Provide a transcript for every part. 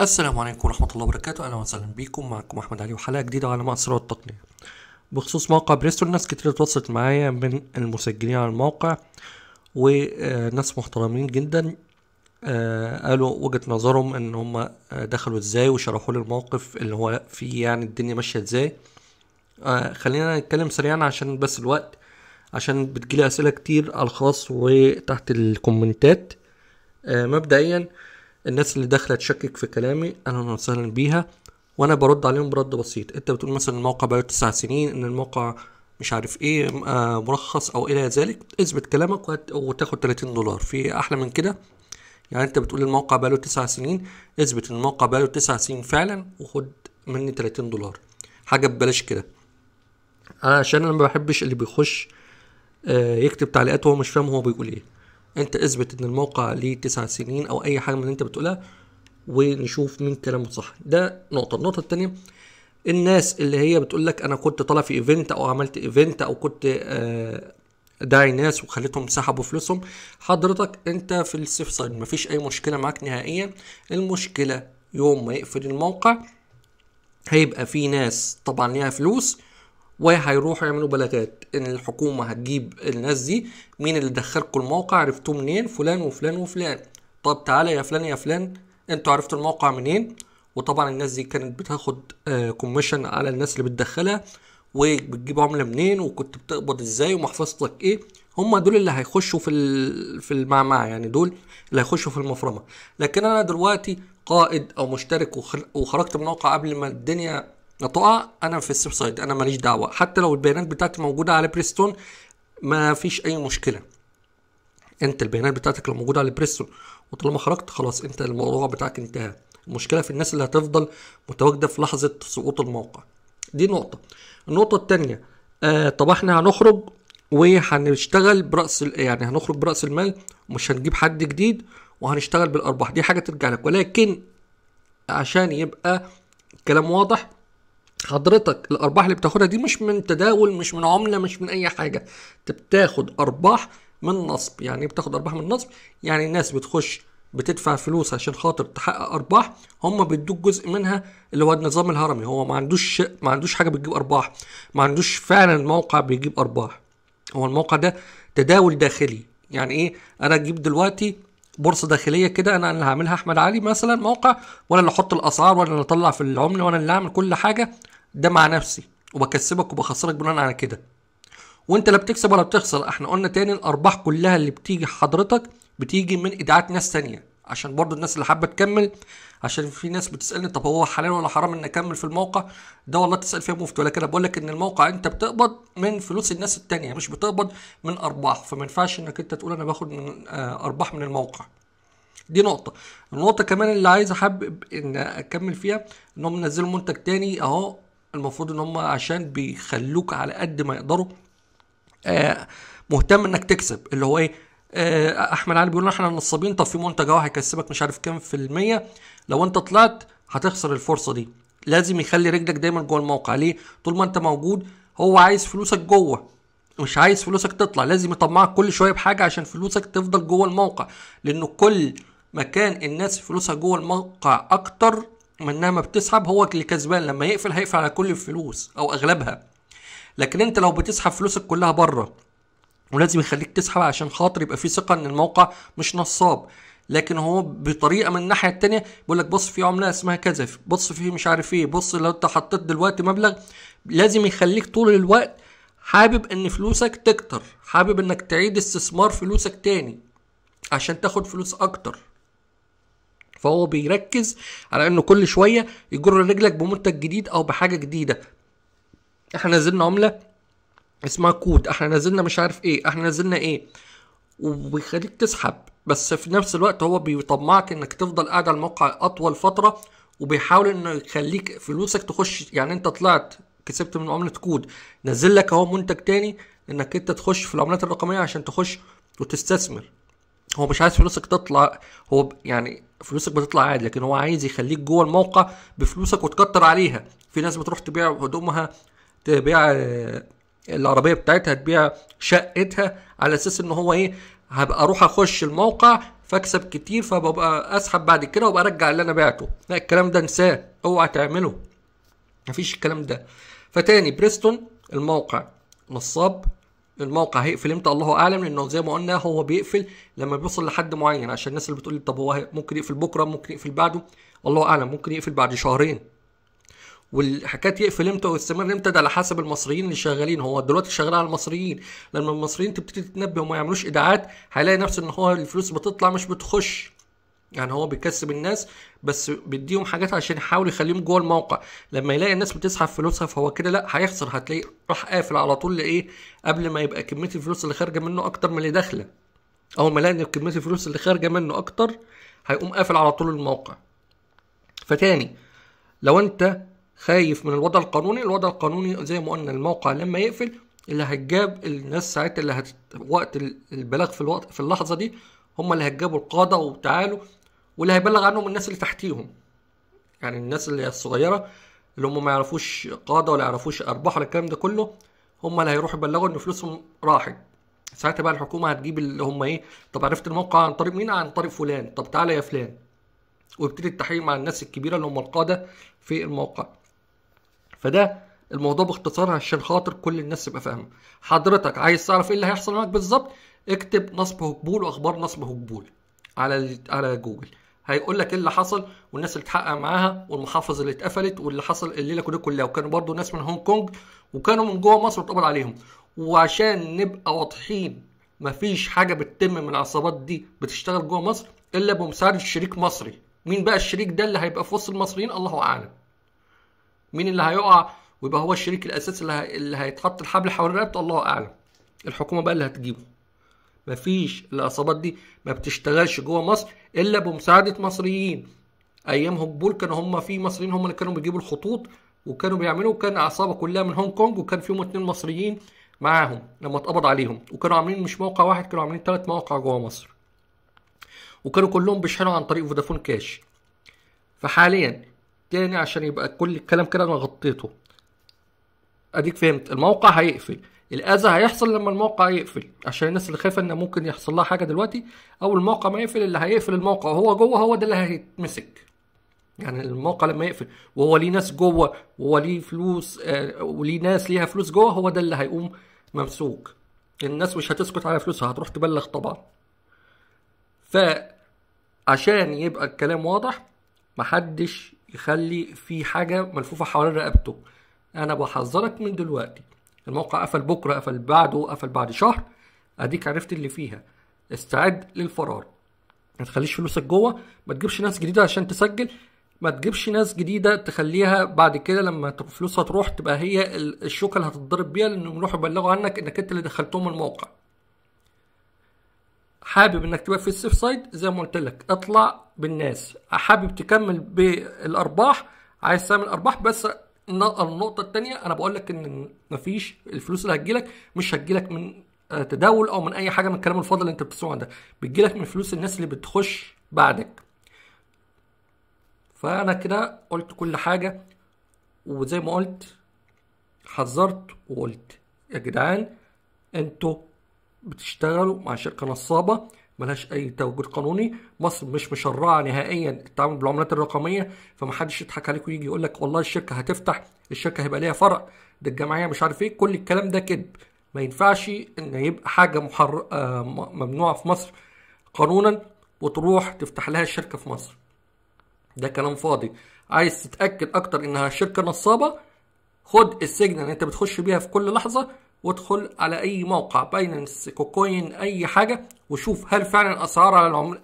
السلام عليكم ورحمة الله وبركاته أهلا وسهلا بيكم معكم أحمد علي وحلقة جديدة على مأسرة التقنية بخصوص موقع بريستول ناس كتير اتواصلت معايا من المسجلين على الموقع وناس محترمين جدا آه، قالوا وجهة نظرهم إن هم دخلوا إزاي وشرحوا لي الموقف اللي هو فيه يعني الدنيا ماشية إزاي آه، خلينا نتكلم سريعا عشان بس الوقت عشان بتجيلي أسئلة كتير على الخاص وتحت الكومنتات آه، مبدئيا الناس اللي داخله تشكك في كلامي اهلا وسهلا بيها وانا برد عليهم برد بسيط انت بتقول مثلا الموقع بقاله تسع سنين ان الموقع مش عارف ايه آه، مرخص او الى ذلك اثبت كلامك وتاخد 30 دولار في احلى من كده يعني انت بتقول الموقع بقاله تسع سنين اثبت ان الموقع بقاله تسع سنين فعلا وخد مني 30 دولار حاجه ببلاش كده عشان انا ما بحبش اللي بيخش آه، يكتب تعليقات وهو مش فاهم هو بيقول ايه انت اثبت ان الموقع ليه تسع سنين او اي حاجه من اللي انت بتقولها ونشوف مين كلامه صح ده نقطه النقطه الثانيه الناس اللي هي بتقول لك انا كنت طالع في ايفنت او عملت ايفنت او كنت آه، داعي ناس وخليتهم سحبوا فلوسهم حضرتك انت في السيف سايد مفيش اي مشكله معاك نهائيا المشكله يوم ما يقفل الموقع هيبقى في ناس طبعا ليها فلوس وهيروحوا يعملوا بلاتات ان الحكومه هتجيب الناس دي مين اللي دخلكم الموقع عرفتوه منين فلان وفلان وفلان طب تعالى يا فلان يا فلان انتوا عرفتوا الموقع منين وطبعا الناس دي كانت بتاخد كوميشن آه، على الناس اللي بتدخلها وبتجيب عمله منين وكنت بتقبض ازاي ومحفظتك ايه هم دول اللي هيخشوا في في المعمعة يعني دول اللي هيخشوا في المفرمة لكن انا دلوقتي قائد او مشترك وخرجت من الموقع قبل ما الدنيا هتقع انا في السيف سايد انا ماليش دعوه حتى لو البيانات بتاعتي موجوده على بريستون ما فيش اي مشكله انت البيانات بتاعتك لو موجوده على بريستون وطالما خرجت خلاص انت الموضوع بتاعك انتهى المشكله في الناس اللي هتفضل متواجده في لحظه سقوط الموقع دي نقطه النقطه الثانيه آه طب احنا هنخرج وهنشتغل براس يعني هنخرج براس المال مش هنجيب حد جديد وهنشتغل بالارباح دي حاجه ترجع لك ولكن عشان يبقى الكلام واضح حضرتك الارباح اللي بتاخدها دي مش من تداول مش من عمله مش من اي حاجه انت بتاخد ارباح من نصب يعني ايه بتاخد ارباح من نصب يعني الناس بتخش بتدفع فلوس عشان خاطر تحقق ارباح هم بيدوك جزء منها اللي هو النظام الهرمي هو ما عندوش ما عندوش حاجه بتجيب ارباح ما عندوش فعلا موقع بيجيب ارباح هو الموقع ده تداول داخلي يعني ايه انا اجيب دلوقتي بورصه داخليه كده انا اللي هعملها احمد علي مثلا موقع وانا اللي احط الاسعار وانا اللي اطلع في العمله وانا اللي اعمل كل حاجه ده مع نفسي وبكسبك وبخسرك بناء على كده وانت لا بتكسب ولا بتخسر احنا قلنا تاني الارباح كلها اللي بتيجي حضرتك بتيجي من ايداعات ناس تانية عشان برضو الناس اللي حابه تكمل عشان في ناس بتسالني طب هو حلال ولا حرام ان اكمل في الموقع ده والله تسال فيها مفتي ولا كده بقول لك ان الموقع انت بتقبض من فلوس الناس التانية مش بتقبض من ارباح فما ينفعش انك انت تقول انا باخد من آه، ارباح من الموقع دي نقطة النقطة كمان اللي عايز حابب ان اكمل فيها انهم نزلوا منتج تاني اهو المفروض ان هم عشان بيخلوك على قد ما يقدروا آه، مهتم انك تكسب اللي هو ايه آه، احمد علي بيقول احنا نصابين طب في منتج اهو هيكسبك مش عارف كام في المية لو انت طلعت هتخسر الفرصه دي لازم يخلي رجلك دايما جوه الموقع ليه طول ما انت موجود هو عايز فلوسك جوه مش عايز فلوسك تطلع لازم يطمعك كل شويه بحاجه عشان فلوسك تفضل جوه الموقع لانه كل ما كان الناس فلوسها جوه الموقع اكتر منها بتسحب هو اللي كسبان لما يقفل هيقفل على كل الفلوس او اغلبها لكن انت لو بتسحب فلوسك كلها بره ولازم يخليك تسحب عشان خاطر يبقى في ثقه ان الموقع مش نصاب لكن هو بطريقه من الناحيه الثانيه بيقول لك بص في عمله اسمها كذا بص في مش عارف ايه بص لو انت حطيت دلوقتي مبلغ لازم يخليك طول الوقت حابب ان فلوسك تكتر حابب انك تعيد استثمار فلوسك تاني عشان تاخد فلوس اكتر فهو بيركز على انه كل شويه يجر رجلك بمنتج جديد او بحاجه جديده احنا نزلنا عمله اسمها كود احنا نزلنا مش عارف ايه احنا نزلنا ايه وبيخليك تسحب بس في نفس الوقت هو بيطمعك انك تفضل قاعد على الموقع اطول فتره وبيحاول انه يخليك فلوسك تخش يعني انت طلعت كسبت من عمله كود نزل لك اهو منتج تاني انك انت تخش في العملات الرقميه عشان تخش وتستثمر هو مش عايز فلوسك تطلع هو يعني فلوسك بتطلع عادي لكن هو عايز يخليك جوه الموقع بفلوسك وتكتر عليها في ناس بتروح تبيع هدومها تبيع آه، العربيه بتاعتها تبيع شقتها على اساس ان هو ايه هبقى اروح اخش الموقع فاكسب كتير فببقى اسحب بعد كده وابقى ارجع اللي انا بعته لا الكلام ده انساه اوعى تعمله مفيش الكلام ده فتاني بريستون الموقع نصاب الموقع هيقفل امتى الله اعلم لانه زي ما قلنا هو بيقفل لما بيوصل لحد معين عشان الناس اللي بتقول طب هو ممكن يقفل بكره ممكن يقفل بعده الله اعلم ممكن يقفل بعد شهرين والحكايات يقفل امتى ويستمر امتى ده على حسب المصريين اللي شغالين هو دلوقتي شغال على المصريين لما المصريين تبتدي تتنبه وما يعملوش ايداعات هيلاقي نفسه ان هو الفلوس بتطلع مش بتخش يعني هو بيكسب الناس بس بيديهم حاجات عشان يحاول يخليهم جوه الموقع لما يلاقي الناس بتسحب فلوسها فهو كده لا هيخسر هتلاقيه راح قافل على طول لايه قبل ما يبقى كميه الفلوس اللي خارجه منه اكتر من اللي داخله اول ما يلاقي ان كميه الفلوس اللي خارجه منه اكتر هيقوم قافل على طول الموقع فتاني لو انت خايف من الوضع القانوني الوضع القانوني زي ما قلنا الموقع لما يقفل اللي هتجاب الناس ساعتها اللي هت... وقت البلاغ في الوقت في اللحظه دي هم اللي هتجابوا القاده وتعالوا واللي هيبلغ عنهم الناس اللي تحتيهم يعني الناس اللي الصغيره اللي هم ما يعرفوش قاده ولا يعرفوش ارباح ولا الكلام ده كله هم اللي هيروحوا يبلغوا ان فلوسهم راحت ساعتها بقى الحكومه هتجيب اللي هم ايه طب عرفت الموقع عن طريق مين عن طريق فلان طب تعالى يا فلان ويبتدي التحقيق مع الناس الكبيره اللي هم القاده في الموقع فده الموضوع باختصار عشان خاطر كل الناس تبقى فاهمه حضرتك عايز تعرف ايه اللي هيحصل معاك بالظبط اكتب نصب هجبول واخبار نصب هجبول على على جوجل هيقول لك ايه اللي حصل والناس اللي اتحقق معاها والمحافظ اللي اتقفلت واللي حصل الليله كلها كلها وكانوا برضو ناس من هونج كونج وكانوا من جوه مصر اتقبض عليهم وعشان نبقى واضحين مفيش حاجه بتتم من العصابات دي بتشتغل جوه مصر الا بمساعده شريك مصري مين بقى الشريك ده اللي هيبقى في وسط المصريين الله اعلم مين اللي هيقع ويبقى هو الشريك الاساسي اللي, اللي هيتحط الحبل حوالين رقبته الله اعلم الحكومه بقى اللي هتجيبه مفيش العصابات دي ما بتشتغلش جوه مصر الا بمساعده مصريين ايام هوجبول كانوا هم في مصريين هم اللي كانوا بيجيبوا الخطوط وكانوا بيعملوا كان عصابه كلها من هونج كونج وكان فيهم اتنين مصريين معاهم لما اتقبض عليهم وكانوا عاملين مش موقع واحد كانوا عاملين ثلاث مواقع جوه مصر وكانوا كلهم بيشحنوا عن طريق فودافون كاش فحاليا تاني عشان يبقى كل الكلام كده انا غطيته اديك فهمت الموقع هيقفل الاذى هيحصل لما الموقع يقفل عشان الناس اللي خايفه ان ممكن يحصل لها حاجه دلوقتي او الموقع ما يقفل اللي هيقفل الموقع وهو جوه هو ده اللي هيتمسك يعني الموقع لما يقفل وهو ليه ناس جوه وهو ليه فلوس آه وليه ناس ليها فلوس جوه هو ده اللي هيقوم ممسوك الناس مش هتسكت على فلوسها هتروح تبلغ طبعا فعشان يبقى الكلام واضح محدش يخلي في حاجة ملفوفة حوالين رقبته أنا بحذرك من دلوقتي الموقع قفل بكره قفل بعده قفل بعد شهر اديك عرفت اللي فيها استعد للفرار ما تخليش فلوسك جوه ما تجيبش ناس جديده عشان تسجل ما تجيبش ناس جديده تخليها بعد كده لما فلوسها تروح تبقى هي الشوكه اللي هتتضرب بيها لانهم يروحوا يبلغوا عنك انك انت اللي دخلتهم الموقع حابب انك تبقى في السيف سايد زي ما قلت لك اطلع بالناس حابب تكمل بالارباح عايز تعمل ارباح بس النقطه الثانيه انا بقول لك ان مفيش الفلوس اللي هتجيلك مش هتجيلك من آه، تداول او من اي حاجه من الكلام الفاضي اللي انت بتسمعه ده بتجيلك من فلوس الناس اللي بتخش بعدك فانا كده قلت كل حاجه وزي ما قلت حذرت وقلت يا جدعان انتوا بتشتغلوا مع شركه نصابه ملهاش اي توجيه قانوني مصر مش مشرعه نهائيا التعامل بالعملات الرقميه فمحدش يضحك عليك ويجي يقول لك والله الشركه هتفتح الشركه هيبقى ليها فرع ده الجمعيه مش عارف ايه كل الكلام ده كذب ما ينفعش ان يبقى حاجه محر... آه، ممنوعه في مصر قانونا وتروح تفتح لها الشركه في مصر ده كلام فاضي عايز تتاكد اكتر انها شركه نصابه خد السجن اللي انت بتخش بيها في كل لحظه وادخل على اي موقع باينانس كوكوين اي حاجه وشوف هل فعلا اسعار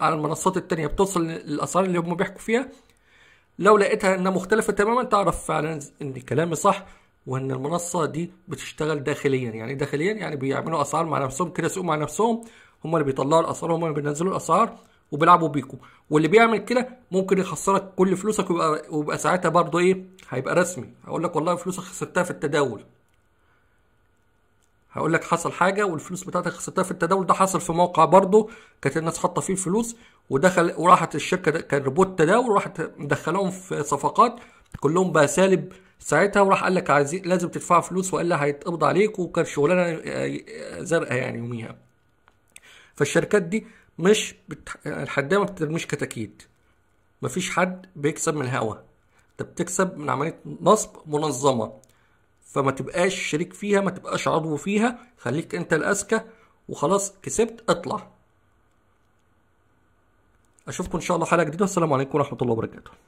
على المنصات التانية بتوصل للاسعار اللي هم بيحكوا فيها لو لقيتها انها مختلفه تماما تعرف فعلا ان كلامي صح وان المنصه دي بتشتغل داخليا يعني إيه داخليا يعني بيعملوا اسعار مع نفسهم كده سوق مع نفسهم هم اللي بيطلعوا الاسعار هم اللي بينزلوا الاسعار وبيلعبوا بيكم واللي بيعمل كده ممكن يخسرك كل فلوسك ويبقى ويبقى ساعتها برضه ايه هيبقى رسمي هقول لك والله فلوسك خسرتها في التداول هقول لك حصل حاجه والفلوس بتاعتك خسرتها في التداول ده حصل في موقع برضه كانت الناس حاطه فيه الفلوس ودخل وراحت الشركه كان روبوت تداول وراحت مدخلهم في صفقات كلهم بقى سالب ساعتها وراح قال لك عايزين لازم تدفع فلوس والا هيتقبض عليك وكان شغلانه آه، زرقاء يعني يوميها فالشركات دي مش بتح... الحدايه ما بترميش كتاكيت مفيش حد بيكسب من الهوا انت بتكسب من عمليه نصب منظمه فما تبقاش شريك فيها ما تبقاش عضو فيها خليك انت الاذكى وخلاص كسبت اطلع اشوفكم ان شاء الله حلقه جديده والسلام عليكم ورحمه الله وبركاته